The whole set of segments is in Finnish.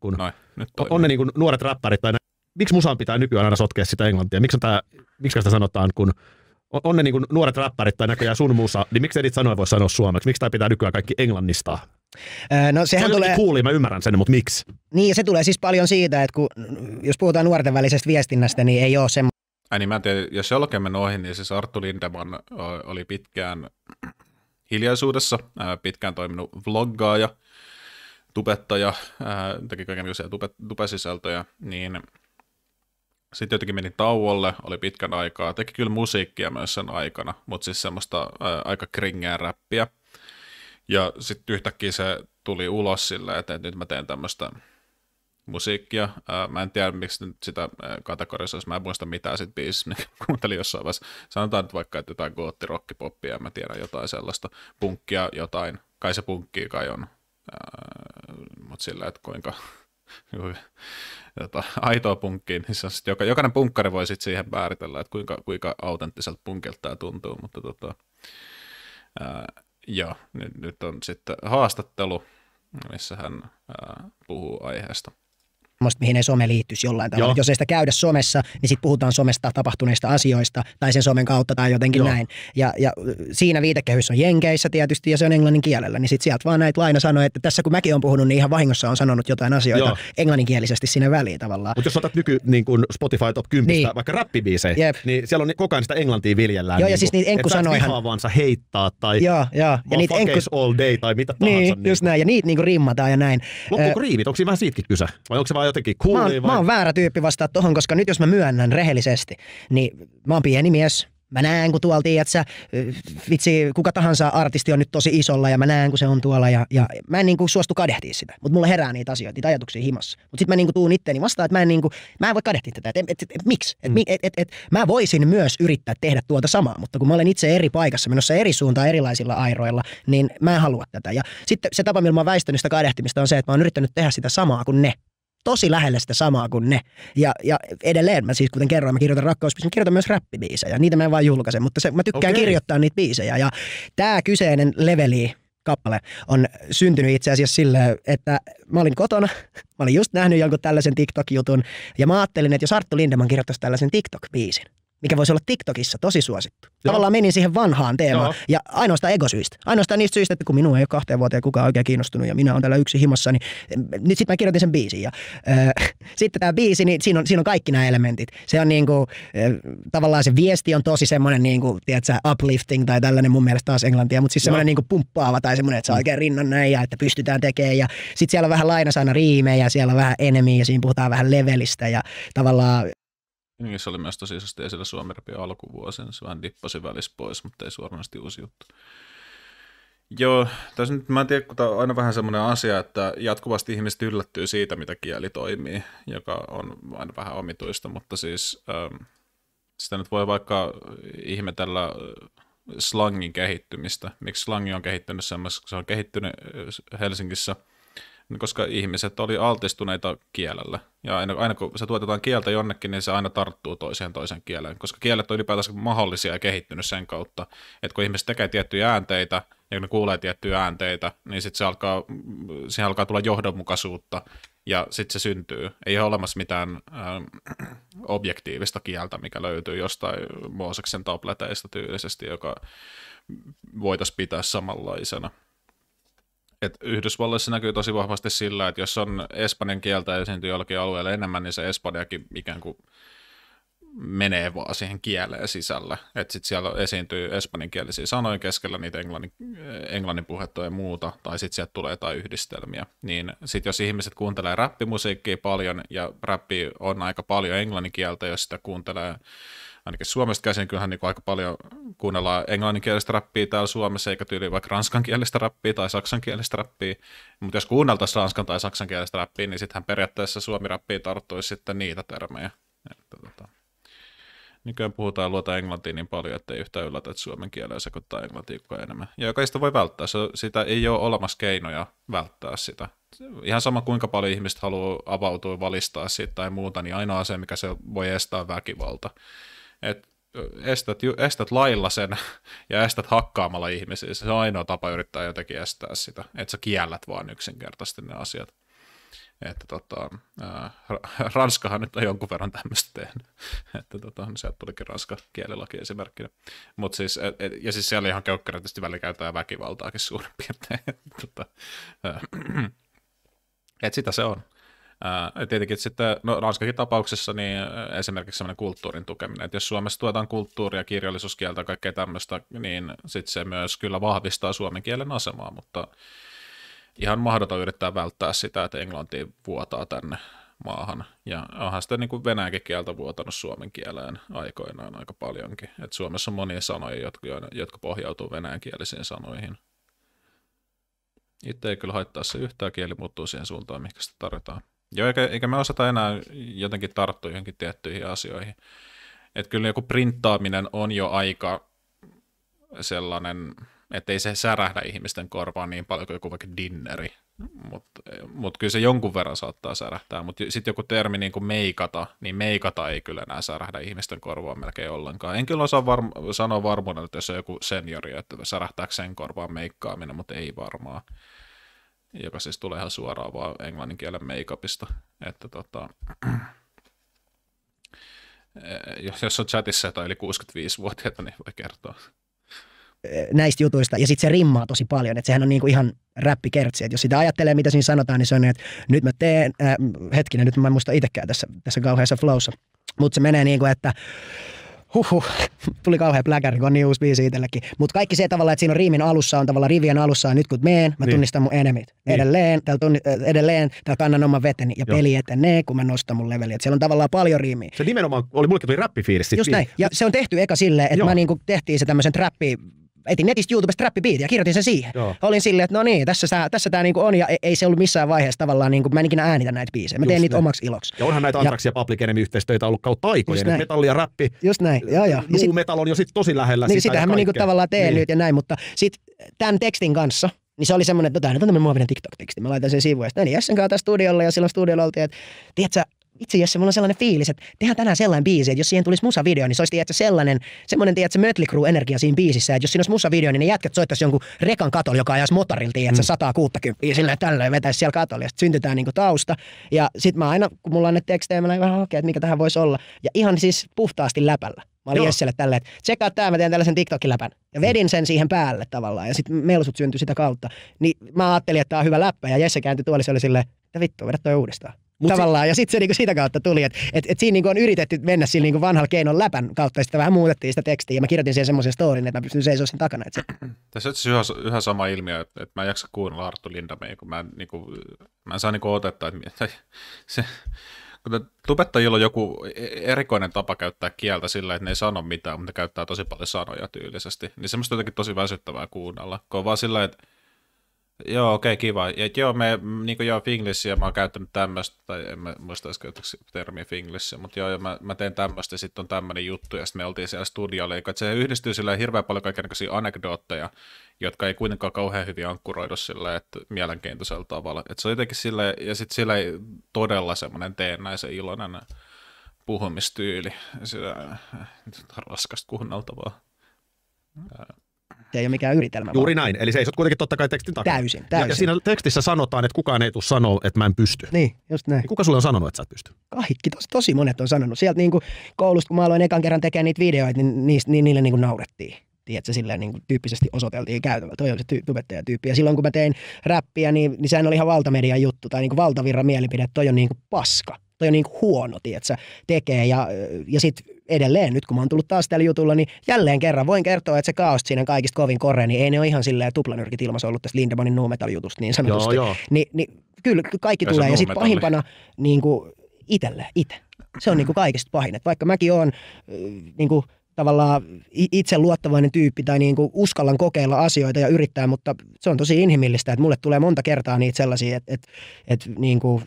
kun Noin, nyt on, on ne niin kuin nuoret räppärit tai ne, miksi musaan pitää nykyään aina sotkea sitä englantia? Miksi, tämä, miksi sitä sanotaan, kun on, on ne niin kuin nuoret räppärit tai näköjään sun musa, niin miksi edit sanoja voi sanoa suomeksi? Miksi tämä pitää nykyään kaikki englannistaa? Öö, no sehän se on tulee... Kuuli, mä ymmärrän sen, mutta miksi? Niin, se tulee siis paljon siitä, että kun, jos puhutaan nuorten välisestä viestinnästä, niin ei ole semmoista. Ai niin, mä en tiedä, jos jollakin meni ohi, niin siis Arttu Lindeman oli pitkään hiljaisuudessa, pitkään toiminut vloggaaja – tubettaja, ää, teki kaikenlaisia tube, tupesisältöjä, niin sitten jotenkin meni tauolle, oli pitkän aikaa, teki kyllä musiikkia myös sen aikana, mutta siis semmoista ää, aika kringää räppiä. Ja sitten yhtäkkiä se tuli ulos silleen, että nyt mä teen tämmöistä musiikkia. Ää, mä en tiedä, miksi nyt sitä kategoriassa, jos mä en muista mitään sit biisistä, niin kuuntelin jossain vaiheessa. Sanotaan nyt vaikka, että jotain gootti, rockipoppia, mä tiedän jotain sellaista, punkkia, jotain. Kai se punkki kai on mutta sillä, että kuinka jota, niinku, aitoa punkkiin, niin sit joka, jokainen punkkari voi sit siihen määritellä, että kuinka, kuinka autenttiselta punkilta tämä tuntuu, mutta tota, ää, joo, nyt, nyt on sitten haastattelu, missä hän ää, puhuu aiheesta semmoista, mihin ei some liittyisi jollain tavalla. Joo. Jos ei sitä käydä somessa, niin sitten puhutaan somesta tapahtuneista asioista tai sen somen kautta tai jotenkin Joo. näin. Ja, ja siinä viitekehys on Jenkeissä tietysti ja se on englannin kielellä, niin sitten sieltä vaan näitä laina sanoi, että tässä kun mäkin on puhunut, niin ihan vahingossa on sanonut jotain asioita Joo. englanninkielisesti sinne väliin tavallaan. Mutta jos otat nyky niin kuin Spotify Top 10, niin. vaikka räppibiisejä, yep. niin siellä on koko ajan sitä englantia viljellään. Joo, niin siis ja siis niitä enkku sanoihan. Että heittää tai ja, Ja, ja niitä enkku... all day tai mitä niin, tahansa. Niin, niin. just näin. Ja niitä niin kuin rimmataan ja näin. Loppuuko riimit? Onko siinä vähän siitäkin kyse? Vai onko se vain vaan jotenkin cool. Mä oon, vai... mä oon väärä tyyppi vastaa tohon, koska nyt jos mä myönnän rehellisesti, niin mä oon pieni mies, Mä näen, kun tuolla, että vitsi, kuka tahansa artisti on nyt tosi isolla ja mä näen, kun se on tuolla ja, ja mä en niin kuin suostu kadehtia sitä. Mutta mulla herää niitä asioita, niitä ajatuksia himassa. Mutta sitten mä niin kuin tuun itteeni vastaan, että mä en, niin kuin, mä en voi kadehtia tätä. Et, et, et, et, miksi? Et, mm. et, et, et, mä voisin myös yrittää tehdä tuota samaa, mutta kun mä olen itse eri paikassa, menossa eri suuntaan erilaisilla airoilla, niin mä en halua tätä. Ja sitten se tapa, millä mä oon väistänyt sitä kadehtimista on se, että mä oon yrittänyt tehdä sitä samaa kuin ne tosi lähellä sitä samaa kuin ne. Ja, ja edelleen mä siis kuten kerroin, mä kirjoitan rakkausbiisejä, mä kirjoitan myös räppibiisejä. Niitä mä en vaan julkaise, mutta se, mä tykkään okay. kirjoittaa niitä biisejä. Ja tämä kyseinen leveli kappale on syntynyt itse asiassa silleen, että mä olin kotona, mä olin just nähnyt jonkun tällaisen TikTok-jutun, ja mä ajattelin, että jos Arttu Lindeman kirjoittaisi tällaisen TikTok-biisin, mikä voisi olla TikTokissa tosi suosittu. Joo. Tavallaan menin siihen vanhaan teemaan Joo. ja ainoastaan egosyistä. Ainoastaan niistä syistä, että kun minua ei ole kahteen vuoteen kukaan oikein kiinnostunut ja minä olen täällä yksi himossa. niin nyt niin sitten mä kirjoitin sen biisin. Ja, äh, sitten tämä biisi, niin siinä on, siinä on kaikki nämä elementit. Se on niinku, äh, tavallaan se viesti on tosi semmoinen niinku, uplifting tai tällainen mun mielestä taas englantia, mutta siis semmoinen niinku pumppaava tai semmoinen, että se on mm. oikein rinnan näin ja että pystytään tekemään. Ja sitten siellä on vähän lainasana riimejä, siellä on vähän enemiä ja siinä puhutaan vähän levelistä ja tavallaan Jengissä niin, oli myös tosisesti esillä Suomi alkuvuosina. Niin se vähän dippasi välissä pois, mutta ei suoranaisesti uusi juttu. Joo, tässä nyt mä en tiedä, kun tämä on aina vähän semmoinen asia, että jatkuvasti ihmiset yllättyy siitä, mitä kieli toimii, joka on aina vähän omituista, mutta siis ähm, sitä nyt voi vaikka ihmetellä äh, slangin kehittymistä. Miksi slangi on kehittynyt semmoisessa, kun se on kehittynyt äh, Helsingissä – koska ihmiset oli altistuneita kielellä. Ja aina, aina kun se tuotetaan kieltä jonnekin, niin se aina tarttuu toiseen toisen kieleen, koska kielet on ylipäätänsä mahdollisia ja kehittynyt sen kautta, että kun ihmiset tekee tiettyjä äänteitä, ja kun ne kuulee tiettyjä äänteitä, niin sitten se alkaa, siihen alkaa tulla johdonmukaisuutta, ja sitten se syntyy. Ei ole olemassa mitään äh, objektiivista kieltä, mikä löytyy jostain Mooseksen tableteista tyylisesti, joka voitaisiin pitää samanlaisena. Et Yhdysvalloissa näkyy tosi vahvasti sillä, että jos on espanjan kieltä esiintyy jollakin alueella enemmän, niin se espanjakin ikään kuin menee vaan siihen kieleen sisällä. Että sitten siellä esiintyy espanjankielisiä sanoja keskellä niitä englannin, englannin puhetta ja muuta, tai sitten sieltä tulee jotain yhdistelmiä. Niin sitten jos ihmiset kuuntelee räppimusiikkia paljon, ja räppi on aika paljon kieltä, jos sitä kuuntelee ainakin Suomesta käsin kyllähän niin kuin aika paljon kuunnellaan englanninkielistä rappia täällä Suomessa, eikä tyyli vaikka ranskankielistä rappia tai saksankielistä rappia. Mutta jos kuunneltaisiin ranskan tai saksankielistä rappia, niin sittenhän periaatteessa suomi-rappiin tarttuisi sitten niitä termejä. Että, tota, nykyään puhutaan luota englantia niin paljon, että ei yhtään yllätä, että suomen kielellä sekoittaa englantia kuin enemmän. Ja jokaista voi välttää, se, sitä ei ole olemassa keinoja välttää sitä. Ihan sama kuinka paljon ihmiset haluaa avautua, valistaa siitä tai muuta, niin ainoa asia, mikä se voi estää väkivalta että estät, estät lailla sen ja estät hakkaamalla ihmisiä. Se on ainoa tapa yrittää jotenkin estää sitä, että sä kiellät vaan yksinkertaisesti ne asiat. Että tota, Ranskahan nyt on jonkun verran tämmöistä tehnyt, että tota, sieltä tulikin ranska kielilaki esimerkkinä. Mut siis, et, et, ja siis siellä ihan keukkerätisesti välillä väkivaltaakin suurin piirtein. tota, et sitä se on. Ää, tietenkin sitten, no Ranskakin tapauksessa, niin esimerkiksi sellainen kulttuurin tukeminen, että jos Suomessa tuetaan kulttuuria, kirjallisuuskieltä ja kaikkea tämmöistä, niin sitten se myös kyllä vahvistaa suomen kielen asemaa, mutta ihan mahdoton yrittää välttää sitä, että englanti vuotaa tänne maahan. Ja onhan sitten niin kuin venäjänkin kieltä vuotanut suomen kieleen aikoinaan aika paljonkin. Et Suomessa on monia sanoja, jotka, jotka pohjautuu venäjänkielisiin sanoihin. Itse ei kyllä haittaa se yhtään, kieli muuttuu siihen suuntaan, mikä sitä tarvitaan. Joo, eikä, eikä me osata enää jotenkin tarttua johonkin tiettyihin asioihin. Että kyllä joku printtaaminen on jo aika sellainen, että ei se särähdä ihmisten korvaan niin paljon kuin joku vaikka dinneri. Mutta mut kyllä se jonkun verran saattaa särähtää, mutta sitten joku termi niin kuin meikata, niin meikata ei kyllä enää särähdä ihmisten korvaan melkein ollenkaan. En kyllä osaa varm- sanoa varmuudella, että jos on joku seniori, että särähtääkö sen korvaan meikkaaminen, mutta ei varmaan joka siis tulee ihan suoraan vaan englannin kielen make-upista. Että tota, e, e, jos on chatissa jotain yli 65-vuotiaita, niin voi kertoa e, näistä jutuista. Ja sitten se rimmaa tosi paljon, että sehän on niinku ihan räppikertsi. että jos sitä ajattelee, mitä siinä sanotaan, niin se on, niin, että nyt mä teen, äh, hetkinen, nyt mä en muista itsekään tässä, tässä kauheassa flowssa. Mutta se menee niin kuin, että huhu, tuli kauhean pläkäri, kun on niin uusi biisi itsellekin. Mutta kaikki se tavalla, että siinä on riimin alussa, on tavallaan rivien alussa, nyt kun meen, mä niin. tunnistan mun enemit. Niin. Edelleen, täällä tunni, äh, edelleen täällä kannan oman veteni ja Joo. peli etenee, kun mä nostan mun leveliä. Siellä on tavallaan paljon riimiä. Se nimenomaan, oli mullekin tuli räppifiilis. Just näin, ja se on tehty eka silleen, että Joo. mä niinku tehtiin se tämmöisen trappi etin netistä YouTubesta trappibiitin ja kirjoitin sen siihen. Joo. Olin silleen, että no niin, tässä, tässä tämä niinku on ja e, ei se ollut missään vaiheessa tavallaan, niinku, mä en ikinä äänitä näitä biisejä. Mä Just teen niitä omaksi iloksi. Ja onhan näitä Antrax ja Public Enemy-yhteistyöitä ollut kautta aikojen. Metalli ja rappi. Just näin, joo joo. Ja sit, metal on jo sit tosi lähellä niin, sitä sitähän mä niinku tavallaan teen niin. nyt ja näin, mutta sitten tämän tekstin kanssa, niin se oli semmoinen, että no tämä on tämmöinen muovinen TikTok-teksti. Mä laitan sen sivuun ja sitten, no niin, Jessen kanssa studiolla ja silloin studiolla oltiin, että tiedätkö, itse asiassa mulla on sellainen fiilis, että tehdään tänään sellainen biisi, että jos siihen tulisi musavideo, niin se olisi tiedätkö, sellainen, semmoinen tiedätkö, Mötley Crew energia siinä biisissä, että jos siinä olisi musavideo, niin ne jätkät soittaisi jonkun rekan katolla, joka ajaisi mm. että se mm. 160 sillä tällöin vetäisi siellä katolla ja sitten syntytään niinku tausta. Ja sitten mä aina, kun mulla on ne tekstejä, mä vähän okei, että mikä tähän voisi olla. Ja ihan siis puhtaasti läpällä. Mä olin Jesselle tälleen, että tsekkaa tää, mä teen tällaisen tiktok läpän. Ja vedin sen siihen päälle tavallaan, ja sitten melusut syntyi sitä kautta. Niin mä ajattelin, että tää on hyvä läppä, ja Jesse kääntyi se oli silleen, että vittu, vedä toi uudestaan. Mut tavallaan. Si- ja sitten se niinku siitä kautta tuli, että et, et siinä niinku on yritetty mennä sillä niinku vanhalla keinon läpän kautta, ja sitten vähän muutettiin sitä tekstiä, ja mä kirjoitin siihen semmoisen storin, että mä pystyn seisomaan sen takana. Se... Tässä on siis yhä, yhä sama ilmiö, että, että mä en jaksa kuunnella Arttu Lindamia, kun mä en, niinku, mä en saa niinku otetta, että se, kun tubettajilla on joku erikoinen tapa käyttää kieltä sillä, että ne ei sano mitään, mutta ne käyttää tosi paljon sanoja tyylisesti, niin semmoista jotenkin tosi väsyttävää kuunnella, kun on vaan sillä, että Joo, okei, okay, kiva. Ja, joo, me, mm, niin kuin joo, Finglissiä mä oon käyttänyt tämmöistä, tai en mä muista edes termiä Finglissiä, mutta joo, joo mä, mä teen tämmöistä, ja sitten on tämmöinen juttu, ja sitten me oltiin siellä studiolla, eli se yhdistyy sillä hirveän paljon kaikenlaisia anekdootteja, jotka ei kuitenkaan kauhean hyvin ankkuroidu sillä että mielenkiintoisella tavalla. Et se on jotenkin sillä ja sitten sillä todella semmoinen teennäisen iloinen puhumistyyli, sitä raskasta kuunneltavaa. Mm. Tämä ei ole mikään yritelmä. Juuri vaan. näin. Eli seisot kuitenkin totta kai tekstin takana. Täysin, täysin. Ja, ja siinä tekstissä sanotaan, että kukaan ei tule sanoa, että mä en pysty. Niin, just näin. Kuka sulle on sanonut, että sä et pysty? Kaikki, tosi, tosi monet on sanonut. Sieltä niin kuin koulusta, kun mä aloin ekan kerran tekemään niitä videoita, niin, niin, niin niille niin kuin naurettiin tiedätkö, silleen niin kuin tyyppisesti osoiteltiin käytävällä. Toi on se ty- tyyppi. Ja silloin kun mä tein räppiä, niin, niin sehän oli ihan valtamedian juttu tai niin kuin valtavirran mielipide, toi on niin kuin paska. Toi on niin kuin huono, tiedätkö, tekee. Ja, ja sitten edelleen, nyt kun mä oon tullut taas tällä jutulla, niin jälleen kerran voin kertoa, että se kaos siinä kaikista kovin korea, niin ei ne ole ihan silleen tuplanyrkit ilmassa ollut tästä Lindemannin nu jutusta niin sanotusti. Joo, joo. Ni, niin kyllä kaikki ja tulee. Ja sitten pahimpana niin kuin itselle, itse. Se on niin kuin kaikista pahin. että vaikka mäkin olen äh, niin kuin, tavallaan itse luottavainen tyyppi tai niin kuin uskallan kokeilla asioita ja yrittää, mutta se on tosi inhimillistä, että mulle tulee monta kertaa niitä sellaisia, että, että, että niin kuin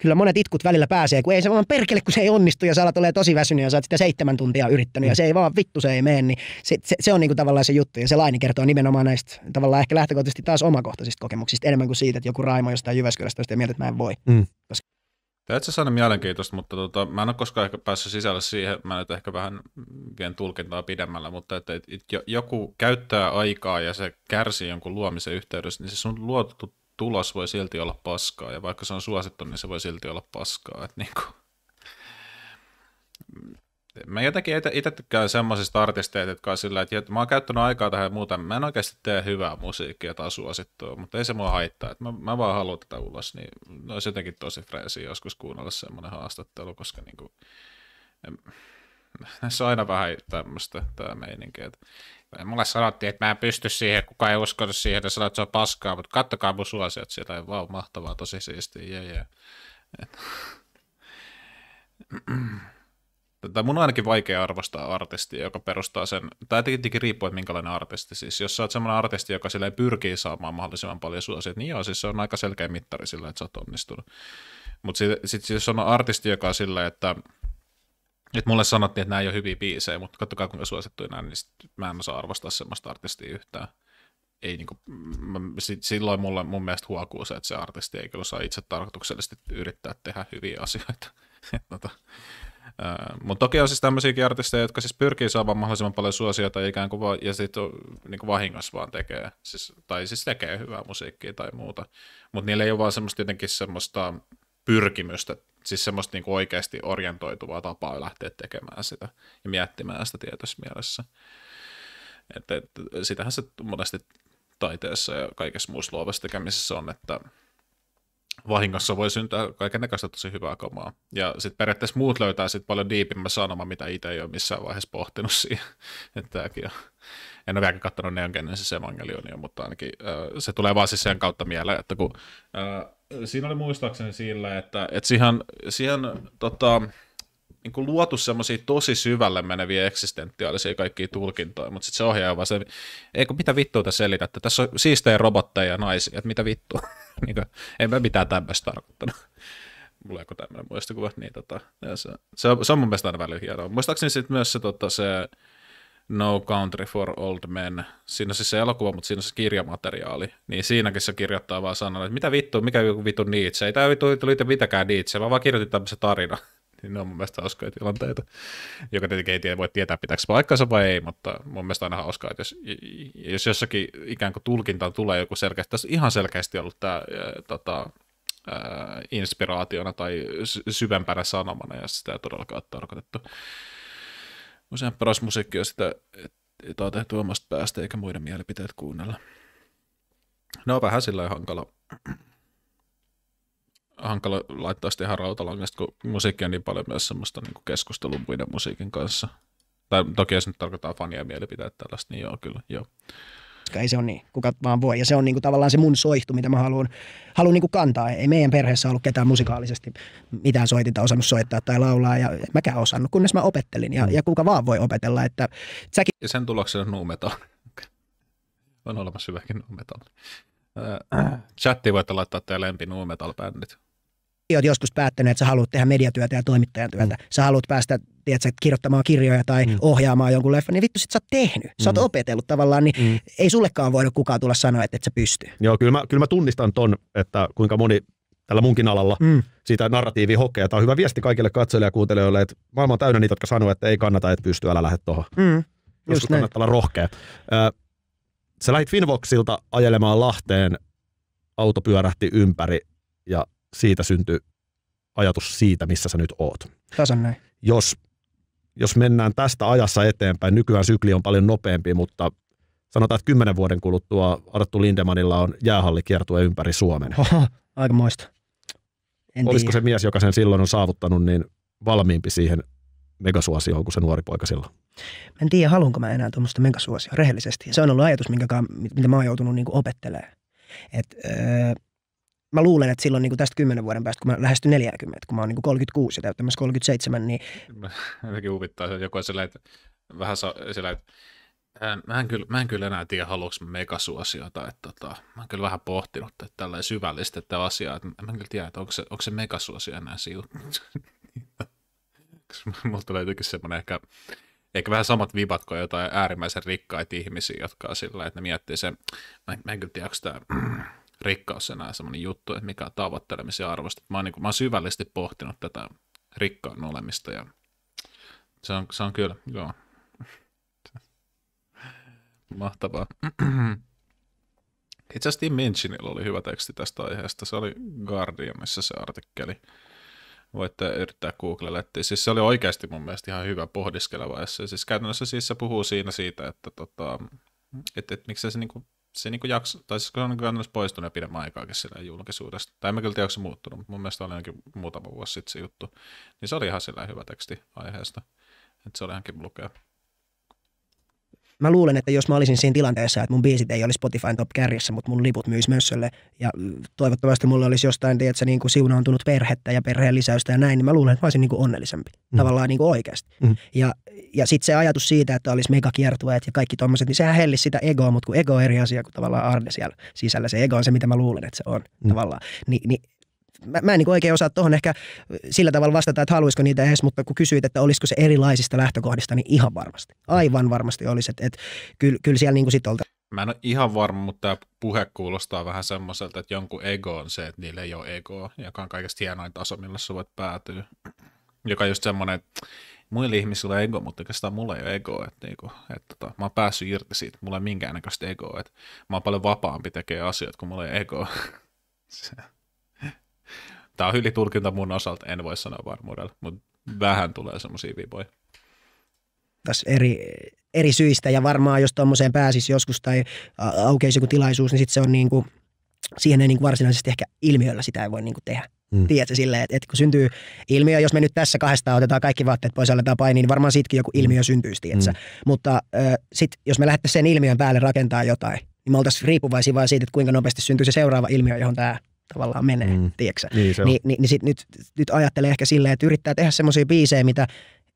kyllä monet itkut välillä pääsee, kun ei se vaan perkele, kun se ei onnistu ja sä alat ole tosi väsynyt ja sä oot sitä seitsemän tuntia yrittänyt ja mm. se ei vaan vittu, se ei mene, niin se, se, se on niinku tavallaan se juttu ja se laini kertoo nimenomaan näistä tavallaan ehkä lähtökohtaisesti taas omakohtaisista kokemuksista enemmän kuin siitä, että joku Raimo jostain Jyväskylästä ja mieltä, että mä en voi. Mm. Koska... Tämä itse asiassa mielenkiintoista, mutta tota, mä en ole koskaan ehkä päässyt sisälle siihen, mä nyt ehkä vähän vien tulkintaa pidemmällä, mutta että, että joku käyttää aikaa ja se kärsii jonkun luomisen yhteydessä, niin se sun luotu tulos voi silti olla paskaa, ja vaikka se on suosittu, niin se voi silti olla paskaa. Et niin kuin... Mä jotenkin itse tykkään semmoisista artisteista, jotka on sillä, että mä oon käyttänyt aikaa tähän ja muuta, mä en oikeasti tee hyvää musiikkia tai suosittua, mutta ei se mua haittaa, että mä, mä vaan haluan tätä ulos, niin olisi jotenkin tosi freesi joskus kuunnella semmoinen haastattelu, koska niin kuin, on aina vähän tämmöistä tämä meininki, että mulle sanottiin, että mä en pysty siihen, kuka ei uskonut siihen, että sanoit, että se on paskaa, mutta kattokaa mun suosiot siellä, ja vau, mahtavaa, tosi siistiä, jee, jee. Tätä tota, mun on ainakin vaikea arvostaa artistia, joka perustaa sen, tai tietenkin riippuu, että minkälainen artisti siis. Jos sä oot sellainen artisti, joka silleen pyrkii saamaan mahdollisimman paljon suosioita, niin joo, siis se on aika selkeä mittari sillä, että sä oot onnistunut. Mutta sitten sit, jos on artisti, joka on silleen, että nyt mulle sanottiin, että nämä ei ole hyviä biisejä, mutta katsokaa kuinka suosittuja nämä, niin sit mä en osaa arvostaa semmoista artistia yhtään. Ei niinku, mä, silloin mulle, mun mielestä huokuu se, että se artisti ei kyllä saa itse tarkoituksellisesti yrittää tehdä hyviä asioita. tota, mutta toki on siis tämmöisiäkin artisteja, jotka siis pyrkii saamaan mahdollisimman paljon suosiota ikään kuin va- ja sitten niin vahingossa vaan tekee, siis, tai siis tekee hyvää musiikkia tai muuta. Mutta niillä ei ole vaan semmoista jotenkin semmoista pyrkimystä siis semmoista niin oikeasti orientoituvaa tapaa lähteä tekemään sitä ja miettimään sitä tietyssä mielessä. Että, että sitähän se monesti taiteessa ja kaikessa muussa luovassa tekemisessä on, että vahingossa voi syntyä näköistä tosi hyvää kamaa. Ja sitten periaatteessa muut löytää sitten paljon diipimmän sanoma, mitä itse ei ole missään vaiheessa pohtinut siihen. Että tämäkin on. En ole vieläkään katsonut Neon Genesis Evangelionia, mutta ainakin äh, se tulee vaan siis sen kautta mieleen, että kun äh, siinä oli muistaakseni sillä, että, että siihen, siihen tota, niin kuin luotu semmoisia tosi syvälle meneviä eksistentiaalisia kaikkia tulkintoja, mutta sitten se ohjaaja vaan se, eikö mitä vittua te selitätte, tässä on siistejä robotteja ja naisia, että mitä vittua, niin kuin, en mä mitään tämmöistä tarkoittanut. Mulla ole tämmöinen muistikuva, niin tota, se, se, on, se on mun mielestä aina välillä hienoa. Muistaakseni sitten myös se, tota, se No Country for Old Men. Siinä on siis se elokuva, mutta siinä on se kirjamateriaali. Niin siinäkin se kirjoittaa vaan sanan, että mitä vittu, mikä vittu Nietzsche. Ei tämä vittu liity mitäkään Nietzsche, vaan vaan kirjoitin tämmöisen tarina. Niin ne on mun mielestä hauskoja tilanteita, joka tietenkin ei tiedä, voi tietää pitääkö paikkansa vai ei, mutta mun mielestä aina hauskaa, että jos, jos jossakin ikään kuin tulkinta tulee joku selkeästi, tässä ihan selkeästi ollut tämä äh, tota, inspiraationa tai syvempänä sanomana, ja sitä ei todellakaan ole tarkoitettu. Usein paras musiikki on sitä, että on tehty omasta päästä eikä muiden mielipiteet kuunnella. No on vähän sillä hankala, hankala laittaa sitä ihan rautalangasta, kun musiikki on niin paljon myös semmoista niin keskustelua muiden musiikin kanssa. Tai toki jos nyt tarkoittaa fania mielipiteet tällaista, niin joo, kyllä, joo koska ei se ole niin, kuka vaan voi. Ja se on niin kuin tavallaan se mun soihtu, mitä mä haluan, haluan niin kuin kantaa. Ei meidän perheessä ollut ketään musikaalisesti mitään soitinta osannut soittaa tai laulaa, ja mäkään osannut, kunnes mä opettelin. Ja, mm. ja kuka vaan voi opetella. Että säkin... Ja sen tuloksena nuumeton. On olemassa hyväkin nuumeton. Äh. Chatti voitte laittaa teidän lempi nuumetal-bändit oot joskus päättänyt, että sä haluat tehdä mediatyötä ja toimittajan työtä. Mm. Sä haluat päästä tiedätkö, kirjoittamaan kirjoja tai mm. ohjaamaan jonkun leffan, niin vittu sit sä oot tehnyt. Sä oot mm. opetellut tavallaan, niin mm. ei sullekaan voinut kukaan tulla sanoa, että et sä pysty. Joo, kyllä mä, kyllä mä tunnistan ton, että kuinka moni tällä munkin alalla mm. siitä narratiivi hokee. Tämä on hyvä viesti kaikille katsojille ja kuuntelijoille, että maailma on täynnä niitä, jotka sanoo, että ei kannata, että pysty, älä lähde tuohon. Mm. Joskus kannattaa olla rohkea. Ö, sä lähit Finvoxilta ajelemaan Lahteen, auto pyörähti ympäri ja siitä syntyi ajatus siitä, missä sä nyt oot. Tasan näin. Jos, jos mennään tästä ajassa eteenpäin, nykyään sykli on paljon nopeampi, mutta sanotaan, että kymmenen vuoden kuluttua Arttu Lindemanilla on jäähalli kiertue ympäri Suomen. Oho, aika moista. En Olisiko tiedä. se mies, joka sen silloin on saavuttanut, niin valmiimpi siihen megasuosioon kuin se nuori poika silloin? Mä en tiedä, haluanko mä enää tuommoista megasuosioa rehellisesti. Se on ollut ajatus, minkä, mitä mä oon joutunut niin opettelemaan. Et, öö, mä luulen, että silloin niin kuin tästä kymmenen vuoden päästä, kun mä lähestyn 40, kun mä oon niin kuin 36 ja täyttämässä 37, niin... Jotenkin huvittaa, että joku on sillä, että vähän sillä, että Mä en, kyllä, mä en kyllä enää tiedä, haluanko mä megasuosiota. Että, tota, mä oon kyllä vähän pohtinut että tällä syvällistä että asiaa. Että mä en kyllä tiedä, että onko se, onko se megasuosio enää siltä. Mulla tulee jotenkin semmoinen ehkä, ehkä vähän samat vibat kuin jotain äärimmäisen rikkaita ihmisiä, jotka on sillä, että ne miettii sen. Mä, en, mä en kyllä tiedä, onko tämä rikkaus enää semmoinen juttu, että mikä on tavoittelemisen arvosta. Mä oon, niin kuin, mä oon syvällisesti pohtinut tätä rikkaan olemista ja se on, se on kyllä, joo. Mahtavaa. Itse asiassa Tim Minchinilla oli hyvä teksti tästä aiheesta. Se oli Guardianissa se artikkeli. Voitte yrittää googlella. Siis se oli oikeasti mun mielestä ihan hyvä pohdiskeleva Siis käytännössä siis se puhuu siinä siitä, että tota, et, et, miksi se kuin niinku se niinku jakso, tai siis se on niin poistunut jo pidemmän aikaakin sillä julkisuudesta. Tai en mä kyllä tiedä, onko se muuttunut, mutta mun mielestä oli ainakin muutama vuosi sitten se juttu. Niin se oli ihan hyvä teksti aiheesta. Että se oli ihan lukea. Mä luulen, että jos mä olisin siinä tilanteessa, että mun biisit ei olisi Spotifyn top kärjessä, mutta mun liput myis mössölle ja toivottavasti mulla olisi jostain, tiedätkö, niin kuin siunaantunut perhettä ja perheen lisäystä ja näin, niin mä luulen, että mä olisin niin kuin onnellisempi. Mm. Tavallaan niin kuin oikeasti. Mm. Ja, ja sitten se ajatus siitä, että olisi megakiertueet ja kaikki tommoset, niin sehän hellisi sitä egoa, mutta kun ego on eri asia kuin tavallaan arne siellä sisällä. Se ego on se, mitä mä luulen, että se on mm. tavallaan. Ni, niin mä, mä en niin oikein osaa tuohon ehkä sillä tavalla vastata, että haluaisiko niitä edes, mutta kun kysyit, että olisiko se erilaisista lähtökohdista, niin ihan varmasti. Aivan varmasti olisi, että, että kyllä, kyllä siellä niin kuin sit olta. Mä en ole ihan varma, mutta tämä puhe kuulostaa vähän semmoiselta, että jonkun ego on se, että niillä ei ole egoa, joka on kaikista hienoin taso, millä sä voit päätyä. Joka on just semmoinen, että muilla ihmisillä on ego, mutta oikeastaan mulla ei ole egoa. Että niinku, että tota, mä oon päässyt irti siitä, mulla ei minkäännäköistä egoa. Että mä oon paljon vapaampi tekemään asioita, kun mulla ei egoa. tämä on ylitulkinta mun osalta, en voi sanoa varmuudella, mutta vähän tulee semmoisia viboja. Tässä eri, eri syistä ja varmaan jos tuommoiseen pääsisi joskus tai aukeisi joku tilaisuus, niin sitten se on niin kuin, siihen ei niin kuin varsinaisesti ehkä ilmiöllä sitä ei voi niin kuin tehdä. Mm. Tiedätkö, silleen, että, että kun syntyy ilmiö, jos me nyt tässä kahdesta otetaan kaikki vaatteet pois ja aletaan painia, niin varmaan sitkin joku mm. ilmiö syntyisi, tiedätkö? Mm. Mutta äh, sit, jos me lähdettäisiin sen ilmiön päälle rakentaa jotain, niin me oltaisiin riippuvaisia vain siitä, että kuinka nopeasti syntyy se seuraava ilmiö, johon tämä tavallaan menee, mm. tiedätkö? Niin, se on. Ni, niin, niin sit nyt, nyt ajattelee ehkä silleen, että yrittää tehdä semmoisia biisejä, mitä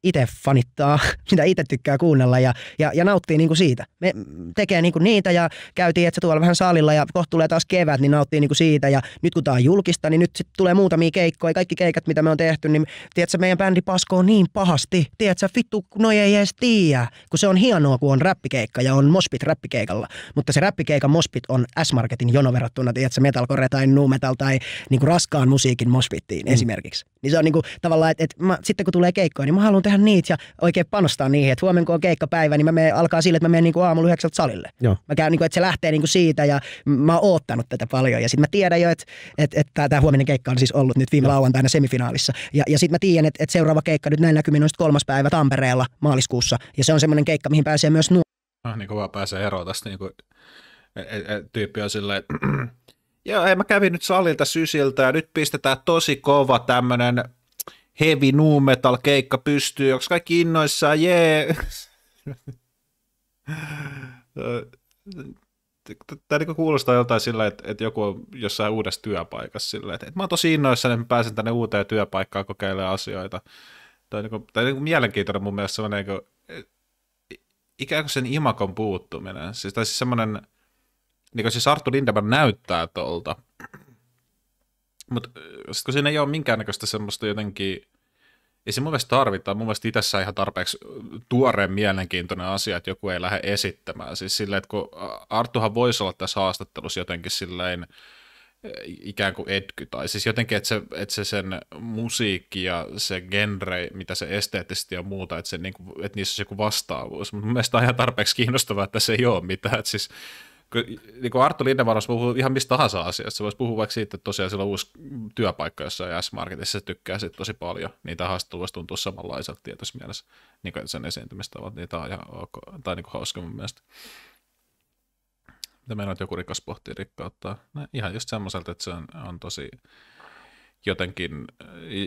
itse fanittaa, mitä itse tykkää kuunnella ja, ja, ja nauttii niinku siitä. Me tekee niinku niitä ja käytiin, että se tuolla vähän salilla ja kohta tulee taas kevät, niin nauttii niinku siitä. Ja nyt kun tämä on julkista, niin nyt sit tulee muutamia keikkoja. Kaikki keikat, mitä me on tehty, niin tiedätkö, meidän bändi paskoo niin pahasti. Tiedätkö, vittu, no ei edes tiedä. Kun se on hienoa, kun on räppikeikka ja on mospit räppikeikalla. Mutta se räppikeikan mospit on S-Marketin jono verrattuna, tiedätkö, metalcore tai nu metal tai niinku raskaan musiikin mospittiin mm. esimerkiksi. Niin se on niinku tavallaan, että et mä, sitten kun tulee keikkoja, niin mä haluan tehdä niitä ja oikein panostaa niihin. Että huomenna kun on keikkapäivä, niin mä meen, alkaa sille, että mä menen niinku aamulla yhdeksältä salille. Joo. Mä käyn, niinku, että se lähtee niinku siitä ja mä oon oottanut tätä paljon. Ja sitten mä tiedän jo, että et, et, tämä huominen keikka on siis ollut nyt viime lauantaina semifinaalissa. Ja, ja sitten mä tiedän, että et seuraava keikka nyt näin näkyminen on kolmas päivä Tampereella maaliskuussa. Ja se on semmoinen keikka, mihin pääsee myös nuo. Ah, niin kuin vaan pääsee eroon tästä niin kuin, et, et, tyyppi on silleen, että Joo, ei, mä kävin nyt salilta sysiltä ja nyt pistetään tosi kova tämmönen heavy nu metal keikka pystyy. Onko kaikki innoissaan? Jee! Tämä niin kuulostaa joltain sillä, että, että joku on jossain uudessa työpaikassa sillä, että, että mä oon tosi innoissani, niin että mä pääsen tänne uuteen työpaikkaan kokeilemaan asioita. Tämä on, niin kuin, tämä on niin mielenkiintoinen mun mielestä sellainen niin kuin, eh, ikään kuin sen imakon puuttuminen. Siis, tai siis semmoinen, niin kuin siis Arttu Lindemann näyttää tuolta. Mutta äh, kun siinä ei ole minkäännäköistä semmoista jotenkin, ei se mun mielestä tarvita, mun mielestä itsessään ihan tarpeeksi äh, tuoreen mielenkiintoinen asia, että joku ei lähde esittämään. Siis silleen, että kun äh, Arttuhan voisi olla tässä haastattelussa jotenkin silleen, ikään kuin etky, tai siis jotenkin, että se, että se sen musiikki ja se genre, mitä se esteettisesti ja muuta, että, se, niin kuin, että niissä on joku vastaavuus, mutta mun mielestä on ihan tarpeeksi kiinnostavaa, että se ei ole mitään, että siis niin kuin Arttu Lindevaros puhuu ihan mistä tahansa asiasta. Se voisi puhua vaikka siitä, että tosiaan sillä on uusi työpaikka jossain S-Marketissa, se tykkää siitä tosi paljon. Niin tämä haastattelu voisi tuntua samanlaiselta tietyssä mielessä, niin kuin sen esiintymistä niin tämä on ihan ok, tai niin kuin hauska mun mielestä. Mitä meillä on, joku rikas pohtii rikkautta? No, ihan just semmoiselta, että se on, on tosi jotenkin,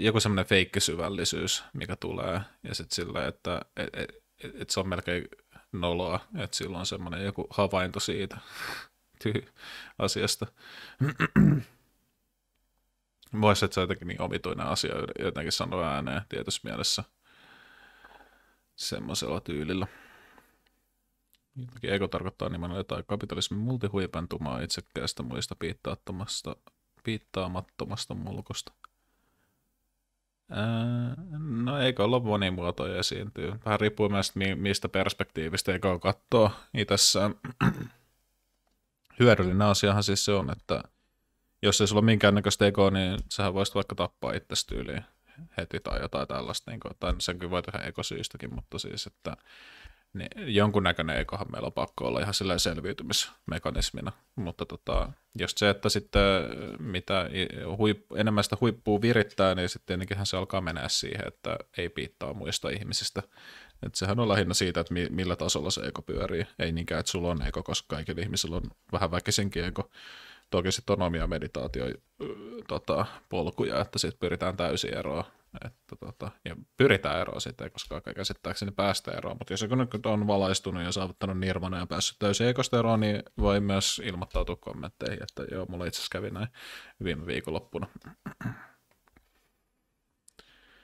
joku semmoinen feikkisyvällisyys, mikä tulee, ja sitten sillä, että et, et, et se on melkein noloa, että sillä on semmoinen joku havainto siitä asiasta. Voisi, että se on jotenkin niin omituinen asia jotenkin sanoa ääneen tietyssä mielessä semmoisella tyylillä. Jotenkin eko tarkoittaa nimenomaan jotain kapitalismin multihuipentumaa itsekkäistä muista piittaamattomasta mulkosta. Äh, no eikö olla monimuotoja esiintyy. Vähän riippuu myös mistä perspektiivistä eikö Niin tässä Hyödyllinen asiahan siis se on, että jos ei sulla ole minkäännäköistä ekoa, niin sähän voisit vaikka tappaa itsestä tyyliin heti tai jotain tällaista, niin kuin, tai sen kyllä voi tehdä ekosyistäkin, mutta siis, että niin jonkunnäköinen ekohan meillä on pakko olla ihan silleen selviytymismekanismina. Mutta tota, jos se, että sitten eh, mitä huip, enemmän sitä huippua virittää, niin sitten tietenkinhän se alkaa mennä siihen, että ei piittaa muista ihmisistä. Et sehän on lähinnä siitä, että millä tasolla se eko pyörii. Ei niinkään, että sulla on eko, koska kaikilla ihmisillä on vähän väkisinkin eko toki sitten on omia meditaatio tota, polkuja, että sitten pyritään täysin eroon. Että, tota, ja pyritään eroon siitä, ei koskaan käsittääkseni päästä eroon, mutta jos joku on valaistunut ja saavuttanut nirvana ja päässyt täysin ekosta eroon, niin voi myös ilmoittautua kommentteihin, että joo, mulla itse asiassa kävi näin viime viikonloppuna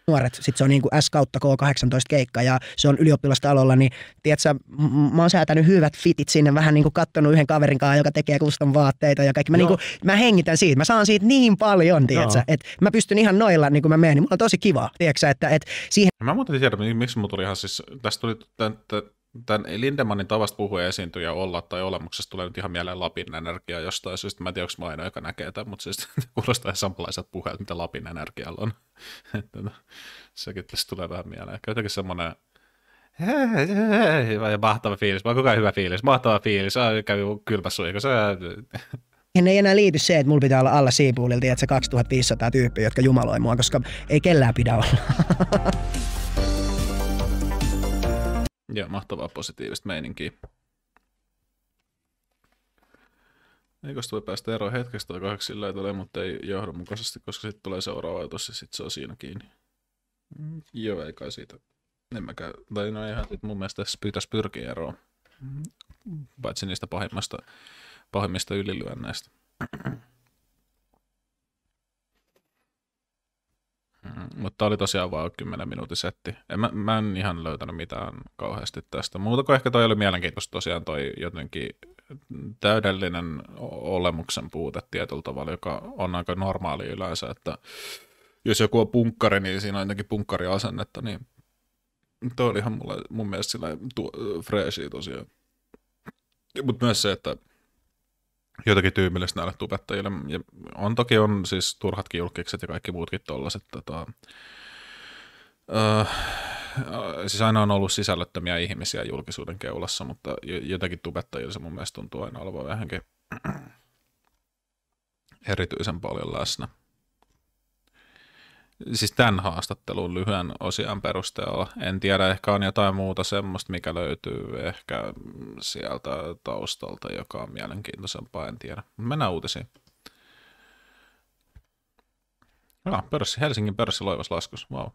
nuoret. Sitten se on niin kuin S kautta K18 keikka ja se on alolla, niin tiedätkö, mä oon säätänyt hyvät fitit sinne, vähän niin kuin kattonut yhden kaverin kanssa, joka tekee custom vaatteita ja kaikki. Mä, Joo. niin kuin, mä hengitän siitä, mä saan siitä niin paljon, tiedätkö, että mä pystyn ihan noilla, niin kuin mä menen, niin mulla on tosi kiva, tiedätkö, että, että siihen... Mä muuten tiedä, miksi mulla tuli ihan siis, tästä tuli tämän, tämän tämän Lindemannin tavasta puhua esiintyjä olla tai olemuksesta tulee nyt ihan mieleen Lapin energia jostain syystä. Mä en tiedä, onko mä ainoa, joka näkee tämän, mutta siis kuulostaa ihan samanlaiset puheet, mitä Lapin energialla on. No, sekin tässä tulee vähän mieleen. Jotenkin semmoinen ja mahtava fiilis, mä koko ajan hyvä fiilis, mahtava fiilis, kävi kylmässä suihkussa. Siihen ei enää liity se, että mulla pitää olla alla siipuulilta, että se 2500 tyyppiä, jotka jumaloi mua, koska ei kellään pidä olla. Joo, mahtavaa positiivista meininkiä. Eikosta voi päästä eroon hetkestä tai kahdeksi sillä ei tule, mutta ei johdonmukaisesti, koska sitten tulee seuraava ajatus ja sitten se on siinä kiinni. Mm. joo, ei kai siitä. En mä käy. Tai no ihan, että mun mielestä tässä pitäisi pyrkiä eroon. Mm. Paitsi niistä pahimmista ylilyönneistä. Mm, mm-hmm. mutta oli tosiaan vain 10 minuutin setti. En, mä, mä en ihan löytänyt mitään kauheasti tästä. Muuta kuin ehkä toi oli mielenkiintoista tosiaan toi jotenkin täydellinen olemuksen puute tietyllä tavalla, joka on aika normaali yleensä, että jos joku on punkkari, niin siinä on jotenkin punkkariasennetta, niin toi oli ihan mulle, mun mielestä sillä tosiaan. Mutta myös se, että Jotakin tyypillistä näille tubettajille. Ja on toki on siis turhatkin julkikset ja kaikki muutkin tollaset. Tota, uh, siis aina on ollut sisällöttömiä ihmisiä julkisuuden keulassa, mutta jotenkin tubettajille se mun mielestä tuntuu aina olevan vähänkin erityisen paljon läsnä siis tämän haastattelun lyhyen osian perusteella. En tiedä, ehkä on jotain muuta semmoista, mikä löytyy ehkä sieltä taustalta, joka on mielenkiintoisempaa, en tiedä. Mennään uutisiin. No. Ah, pörssi, Helsingin pörssi loivas laskus, wow.